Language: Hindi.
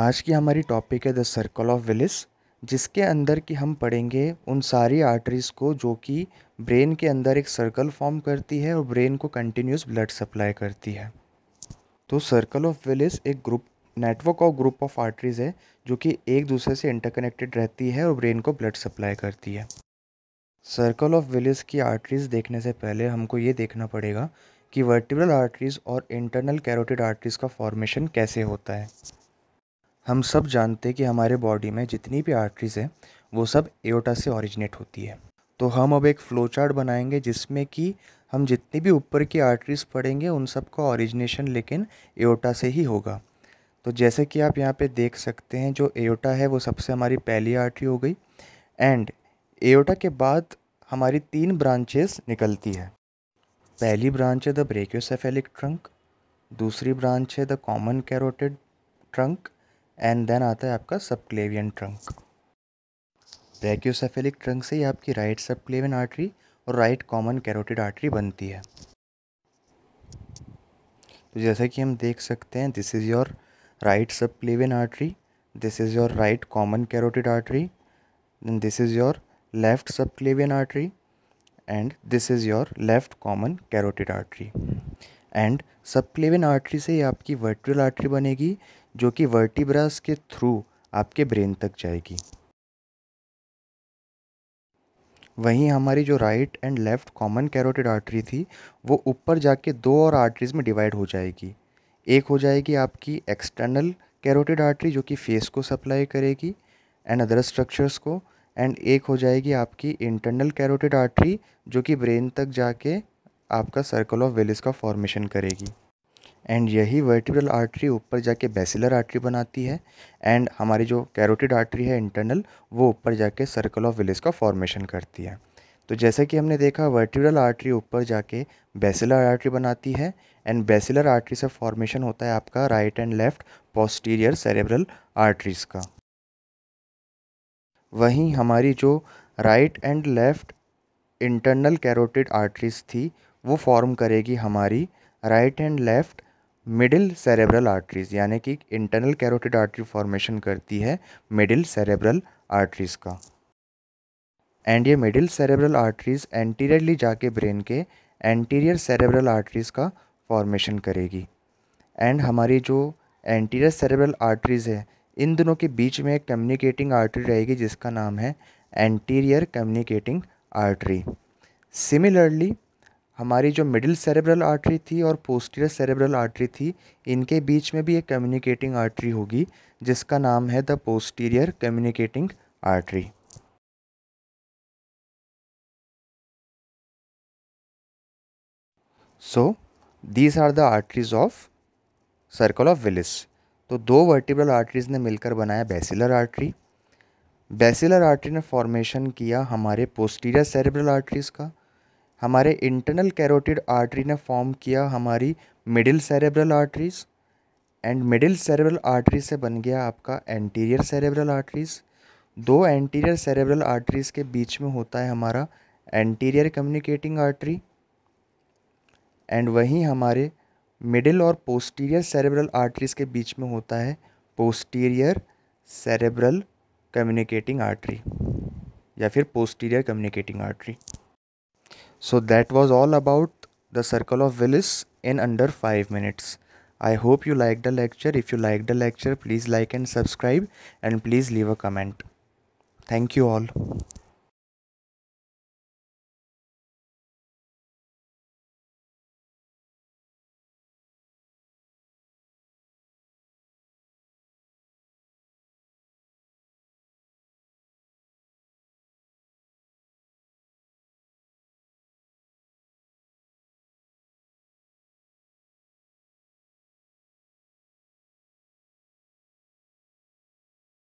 आज की हमारी टॉपिक है द सर्कल ऑफ विलिस जिसके अंदर की हम पढ़ेंगे उन सारी आर्टरीज़ को जो कि ब्रेन के अंदर एक सर्कल फॉर्म करती है और ब्रेन को कंटिन्यूस ब्लड सप्लाई करती है तो सर्कल ऑफ विलिस एक ग्रुप नेटवर्क और ग्रुप ऑफ आर्टरीज़ है जो कि एक दूसरे से इंटरकनेक्टेड रहती है और ब्रेन को ब्लड सप्लाई करती है सर्कल ऑफ विलिस की आर्टरीज़ देखने से पहले हमको ये देखना पड़ेगा कि वर्टिब्रल आर्टरीज़ और इंटरनल कैरोटिड आर्टरीज़ का फॉर्मेशन कैसे होता है हम सब जानते हैं कि हमारे बॉडी में जितनी भी आर्टरीज़ हैं वो सब एओटा से ओरिजिनेट होती है तो हम अब एक फ्लो चार्ट बनाएंगे जिसमें कि हम जितनी भी ऊपर की आर्टरीज़ पढ़ेंगे उन सब का ऑरिजिनेशन लेकिन एओटा से ही होगा तो जैसे कि आप यहाँ पे देख सकते हैं जो एओटा है वो सबसे हमारी पहली आर्टरी हो गई एंड एओटा के बाद हमारी तीन ब्रांचेस निकलती है पहली ब्रांच है द ब्रेक्योसेफेलिक ट्रंक दूसरी ब्रांच है the common carotid trunk and then आता है आपका सबक्लेवियन ट्रंक ब्रैक्योसेफेलिक ट्रंक से ही आपकी राइट सबक्लेवियन आर्टरी और राइट कॉमन कैरोटिड आर्टरी बनती है तो जैसे कि हम देख सकते हैं this is your right subclavian artery this is your right common carotid artery then this is your left subclavian artery and this is your left common carotid artery and subclavian artery से ही आपकी वर्टिब्रल आर्टरी बनेगी जो कि वर्टिब्रास के थ्रू आपके ब्रेन तक जाएगी वहीं हमारी जो right and left common carotid artery थी वो ऊपर जाके दो और आर्टरीज में डिवाइड हो जाएगी एक हो जाएगी आपकी एक्सटर्नल कैरोटिड आर्टरी जो कि फेस को सप्लाई करेगी एंड अदर स्ट्रक्चर्स को एंड एक हो जाएगी आपकी इंटरनल कैरोटिड आर्टरी जो कि ब्रेन तक जाके आपका सर्कल ऑफ वेलिस का फॉर्मेशन करेगी एंड यही वर्टिब्रल आर्टरी ऊपर जाके बेसिलर आर्टरी बनाती है एंड हमारी जो कैरोटिड आर्टरी है इंटरनल वो ऊपर जाके सर्कल ऑफ विलेज का फॉर्मेशन करती है तो जैसा कि हमने देखा वर्टिब्रल आर्टरी ऊपर जाके बेसिलर आर्टरी बनाती है एंड बेसिलर आर्टरी से फॉर्मेशन होता है आपका right and left posterior cerebral arteries का वहीं हमारी जो right and left internal carotid arteries थी वो फॉर्म करेगी हमारी right and left middle cerebral arteries यानी कि इंटरनल कैरोटिड आर्टरी फॉर्मेशन करती है मिडिल सेरेब्रल आर्टरीज़ का एंड ये मिडिल सेरेब्रल आर्टरीज़ एंटीरियरली जाके ब्रेन के एंटीरियर सेरेब्रल आर्टरीज़ का फॉर्मेशन करेगी एंड हमारी जो एंटीरियर सेरेब्रल आर्टरीज़ है इन दोनों के बीच में एक कम्युनिकेटिंग आर्टरी रहेगी जिसका नाम है एंटीरियर कम्युनिकेटिंग आर्टरी सिमिलरली हमारी जो मिडिल सेरेब्रल आर्टरी थी और पोस्टीरियर सेरेब्रल आर्टरी थी इनके बीच में भी एक कम्युनिकेटिंग आर्टरी होगी जिसका नाम है the posterior communicating artery so these are the arteries of circle of Willis तो दो वर्टिब्रल आर्टरीज ने मिलकर बनाया बेसिलर आर्टरी बेसिलर आर्टरी ने फॉर्मेशन किया हमारे पोस्टीरियर सेरेब्रल आर्टरीज का हमारे इंटरनल कैरोटिड आर्टरी ने फॉर्म किया हमारी middle cerebral arteries and middle cerebral artery से बन गया आपका एंटीरियर सेरेब्रल आर्टरीज दो एंटीरियर सेरेब्रल आर्टरीज के बीच में होता है हमारा एंटीरियर कम्युनिकेटिंग आर्टरी एंड वहीं हमारे मिडिल और पोस्टीरियर सेरेब्रल आर्टरीज के बीच में होता है पोस्टीरियर सेरेब्रल कम्युनिकेटिंग आर्टरी या फिर posterior communicating artery So that was all about the circle of Willis in under 5 minutes. I hope you liked the lecture. If you liked the lecture, please like and subscribe and please leave a comment. Thank you all.